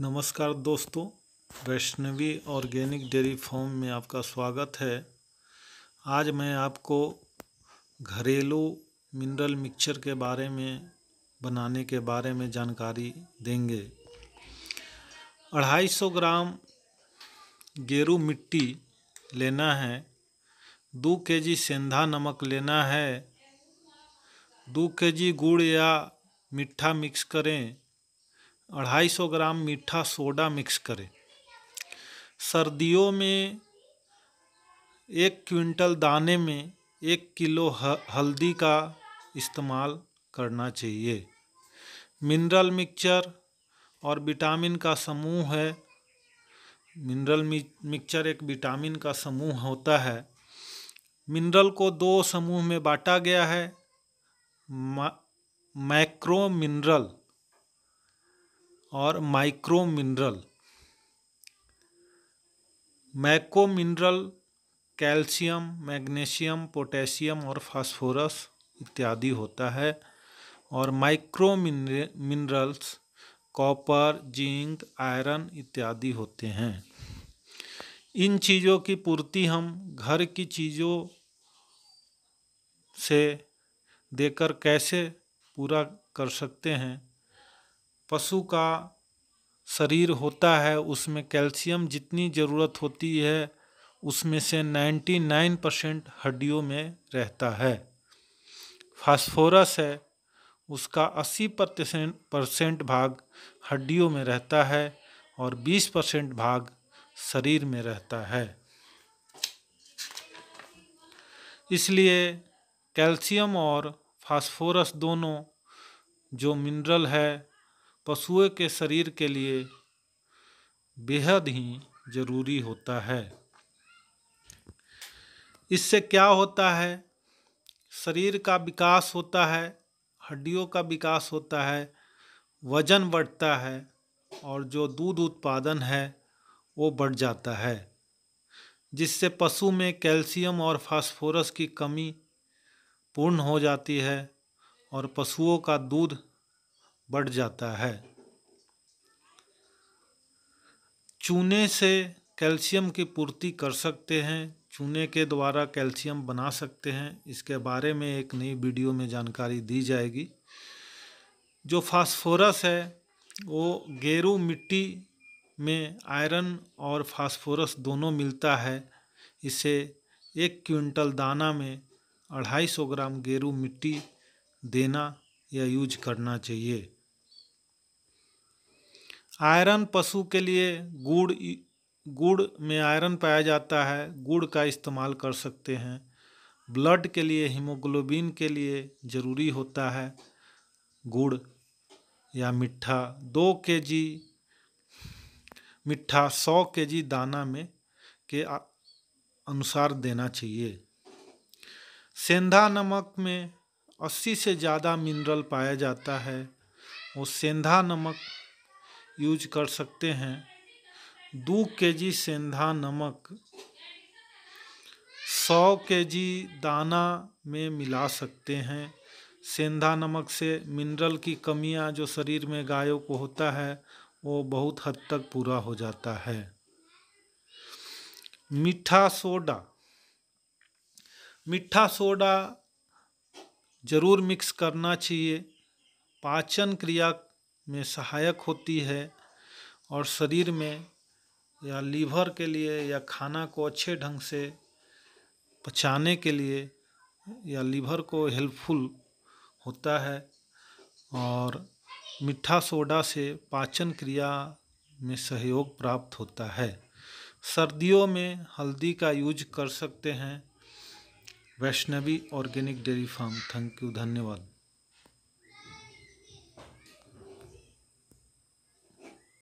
नमस्कार दोस्तों Vaishnavi organic dairy farm में आपका स्वागत है आज मैं आपको घरेलू मिनरल मिक्सचर के बारे में बनाने के बारे में जानकारी देंगे अढ़ाई सौ ग्राम गेरू मिट्टी लेना है दो के जी सेंधा नमक लेना है दो के जी गुड़ या मीठा मिक्स करें अढ़ाई सौ ग्राम मीठा सोडा मिक्स करें सर्दियों में एक क्विंटल दाने में एक किलो हल्दी का इस्तेमाल करना चाहिए मिनरल मिक्सचर और विटामिन का समूह है मिनरल मिक्सचर एक विटामिन का समूह होता है मिनरल को दो समूह में बांटा गया है मैक्रो मिनरल और micro mineral macro mineral calcium magnesium potassium और फास्फोरस इत्यादि होता है और micro minerals copper zinc iron इत्यादि होते हैं इन चीज़ों की पूर्ति हम घर की चीज़ों से देकर कैसे पूरा कर सकते हैं पशु का शरीर होता है उसमें कैल्शियम जितनी ज़रूरत होती है उसमें से 99 परसेंट हड्डियों में रहता है फास्फोरस है उसका 80 परसेंट परसेंट भाग हड्डियों में रहता है और 20 परसेंट भाग शरीर में रहता है इसलिए कैल्शियम और फास्फोरस दोनों जो मिनरल है पशुओं के शरीर के लिए बेहद ही जरूरी होता है इससे क्या होता है शरीर का विकास होता है हड्डियों का विकास होता है वजन बढ़ता है और जो दूध उत्पादन है वो बढ़ जाता है जिससे पशु में कैल्शियम और फास्फोरस की कमी पूर्ण हो जाती है और पशुओं का दूध बढ़ जाता है चूने से कैल्शियम की पूर्ति कर सकते हैं चूने के द्वारा कैल्शियम बना सकते हैं इसके बारे में एक नई वीडियो में जानकारी दी जाएगी जो फास्फोरस है वो गेरू मिट्टी में आयरन और फास्फोरस दोनों मिलता है इसे एक क्विंटल दाना में अढ़ाई सौ ग्राम गेरू मिट्टी देना या यूज करना चाहिए आयरन पशु के लिए गुड़ गुड़ में आयरन पाया जाता है गुड़ का इस्तेमाल कर सकते हैं ब्लड के लिए हीमोग्लोबिन के लिए ज़रूरी होता है गुड़ या मिठा दो के जी मिठा सौ के जी दाना में के अनुसार देना चाहिए सेंधा नमक में अस्सी से ज़्यादा मिनरल पाया जाता है वो सेंधा नमक यूज कर सकते हैं दो के जी सेंधा नमक सौ के जी दाना में मिला सकते हैं सेंधा नमक से मिनरल की कमियां जो शरीर में गायों को होता है वो बहुत हद तक पूरा हो जाता है मीठा सोडा मीठा सोडा ज़रूर मिक्स करना चाहिए पाचन क्रिया में सहायक होती है और शरीर में या लीवर के लिए या खाना को अच्छे ढंग से पचाने के लिए या लीवर को हेल्पफुल होता है और मीठा सोडा से पाचन क्रिया में सहयोग प्राप्त होता है सर्दियों में हल्दी का यूज कर सकते हैं Vaishnavi organic dairy farm thank you धन्यवाद